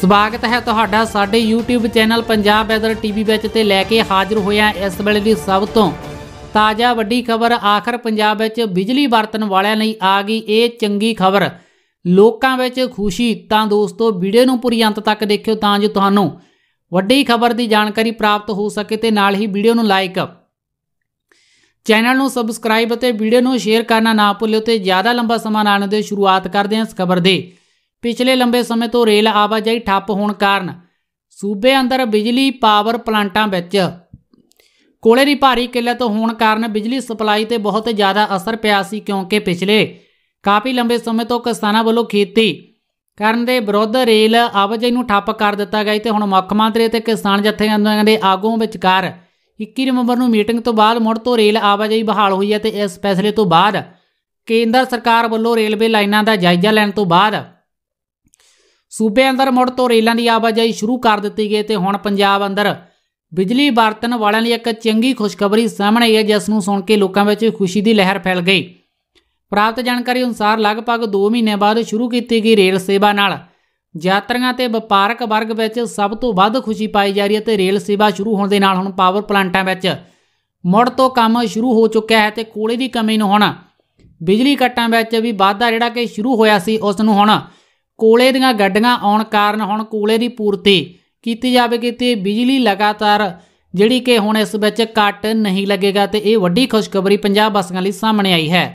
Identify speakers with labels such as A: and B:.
A: ਸਵਾਗਤ ਹੈ ਤੁਹਾਡਾ ਸਾਡੇ YouTube channel Punjab weather TV ਵਿੱਚ ਤੇ ਲੈ ਕੇ ਹਾਜ਼ਰ ਹੋਇਆ ਇਸ ਵੇਲੇ ਦੀ ਸਭ ਤੋਂ ਤਾਜ਼ਾ ਵੱਡੀ ਖਬਰ ਆਖਰ ਪੰਜਾਬ ਵਿੱਚ ਬਿਜਲੀ ਵਰਤਣ ਵਾਲਿਆਂ ਲਈ ਆ ਗਈ ਇਹ ਚੰਗੀ ਖਬਰ ਲੋਕਾਂ ਵਿੱਚ ਖੁਸ਼ੀ ਤਾਂ ਦੋਸਤੋ ਵੀਡੀਓ ਨੂੰ ਪੂਰੀ ਅੰਤ ਤੱਕ ਦੇਖਿਓ ਤਾਂ ਜੋ ਤੁਹਾਨੂੰ ਵੱਡੀ ਖਬਰ ਦੀ ਜਾਣਕਾਰੀ ਪ੍ਰਾਪਤ ਹੋ ਸਕੇ ਤੇ ਨਾਲ ਹੀ ਵੀਡੀਓ ਨੂੰ ਲਾਈਕ ਚੈਨਲ ਨੂੰ ਸਬਸਕ੍ਰਾਈਬ ਅਤੇ ਵੀਡੀਓ ਨੂੰ ਸ਼ੇਅਰ ਕਰਨਾ ਨਾ ਭੁੱਲਿਓ ਤੇ ਜ਼ਿਆਦਾ ਲੰਬਾ ਸਮਾਂ ਨਾ ਦੇ ਸ਼ੁਰੂਆਤ ਕਰਦੇ ਹਾਂ ਇਸ ਖਬਰ ਦੇ ਪਿਛਲੇ ਲੰਬੇ ਸਮੇਂ ਤੋਂ ਰੇਲ ਆਵਾਜਾਈ ਠੱਪ ਹੋਣ ਕਾਰਨ ਸੂਬੇ ਅੰਦਰ ਬਿਜਲੀ ਪਾਵਰ ਪਲਾਂਟਾਂ ਵਿੱਚ ਕੋਲੇ ਦੀ ਭਾਰੀ ਕਿੱਲਤ ਹੋਣ ਕਾਰਨ ਬਿਜਲੀ ਸਪਲਾਈ ਤੇ ਬਹੁਤ ਜ਼ਿਆਦਾ ਅਸਰ ਪਿਆ ਸੀ ਕਿਉਂਕਿ ਪਿਛਲੇ ਕਾਫੀ ਲੰਬੇ ਸਮੇਂ ਤੋਂ ਕਿਸਾਨਾਂ ਵੱਲੋਂ ਖੇਤੀ ਕਰਨ ਦੇ ਵਿਰੁੱਧ ਰੇਲ ਆਵਾਜਾਈ ਨੂੰ ਠੱਪ ਕਰ ਦਿੱਤਾ ਗਿਆ ਤੇ ਹੁਣ ਮੁੱਖ ਮੰਤਰੀ ਤੇ ਕਿਸਾਨ ਜਥੇਬੰਦੀਆਂ ਦੇ ਆਗੂਆਂ ਵਿਚਕਾਰ 21 ਨਵੰਬਰ ਨੂੰ ਮੀਟਿੰਗ ਤੋਂ ਬਾਅਦ ਮੁੜ ਤੋਂ ਰੇਲ ਆਵਾਜਾਈ ਬਹਾਲ ਹੋਈ ਹੈ ਤੇ ਇਸ ਫੈਸਲੇ ਤੋਂ ਬਾਅਦ ਕੇਂਦਰ ਸਰਕਾਰ ਵੱਲੋਂ ਰੇਲਵੇ ਲਾਈਨਾਂ ਦਾ ਜਾਇਜ਼ਾ ਲੈਣ ਤੋਂ ਬਾਅਦ ਸੂਬੇ ਅੰਦਰ ਮੁੜ ਤੋਂ ਰੇਲਾਂ ਦੀ ਆਵਾਜਾਈ ਸ਼ੁਰੂ ਕਰ ਦਿੱਤੀ ਗਈ ਤੇ ਹੁਣ ਪੰਜਾਬ ਅੰਦਰ ਬਿਜਲੀ ਵਰਤਣ ਵਾਲਿਆਂ ਲਈ ਇੱਕ ਚੰਗੀ ਖੁਸ਼ਖਬਰੀ ਸਾਹਮਣੇ ਆਈ ਹੈ ਜਿਸ ਨੂੰ ਸੁਣ ਕੇ ਲੋਕਾਂ ਵਿੱਚ ਖੁਸ਼ੀ ਦੀ ਲਹਿਰ ਫੈਲ ਗਈ ਪ੍ਰਾਪਤ ਜਾਣਕਾਰੀ ਅਨੁਸਾਰ ਲਗਭਗ 2 ਮਹੀਨੇ ਬਾਅਦ ਸ਼ੁਰੂ ਕੀਤੀ ਗਈ ਰੇਲ ਸੇਵਾ ਨਾਲ ਯਾਤਰੀਆਂ ਤੇ ਵਪਾਰਕ ਵਰਗ ਵਿੱਚ ਸਭ ਤੋਂ ਵੱਧ ਖੁਸ਼ੀ ਪਾਈ ਜਾ ਰਹੀ ਹੈ ਤੇ ਰੇਲ ਸੇਵਾ ਸ਼ੁਰੂ ਹੋਣ ਦੇ ਨਾਲ ਹੁਣ ਪਾਵਰ ਪਲਾਂਟਾਂ ਵਿੱਚ ਮੁੜ ਤੋਂ ਕੰਮ ਸ਼ੁਰੂ ਹੋ ਚੁੱਕਿਆ ਹੈ ਤੇ ਕੋਲੇ ਦੀ ਕਮੀ ਨੂੰ ਹੁਣ ਬਿਜਲੀ ਕੱਟਾਂ ਵਿੱਚ ਵੀ ਵਾਧਾ ਜਿਹੜਾ ਕਿ ਸ਼ੁਰੂ ਹੋਇਆ ਸੀ ਉਸ ਨੂੰ ਹੁਣ ਕੋਲੇ ਦੀਆਂ ਗੱਡੀਆਂ ਆਉਣ ਕਾਰਨ ਹੁਣ ਕੋਲੇ ਦੀ ਪੂਰਤੀ ਕੀਤੀ ਜਾਵੇਗੀ ਤੇ ਬਿਜਲੀ ਲਗਾਤਾਰ ਜਿਹੜੀ ਕਿ ਹੁਣ ਇਸ ਵਿੱਚ ਕੱਟ ਨਹੀਂ ਲੱਗੇਗਾ ਤੇ ਇਹ ਵੱਡੀ ਖੁਸ਼ਖਬਰੀ ਪੰਜਾਬ ਵਾਸੀਆਂ ਲਈ ਸਾਹਮਣੇ ਆਈ ਹੈ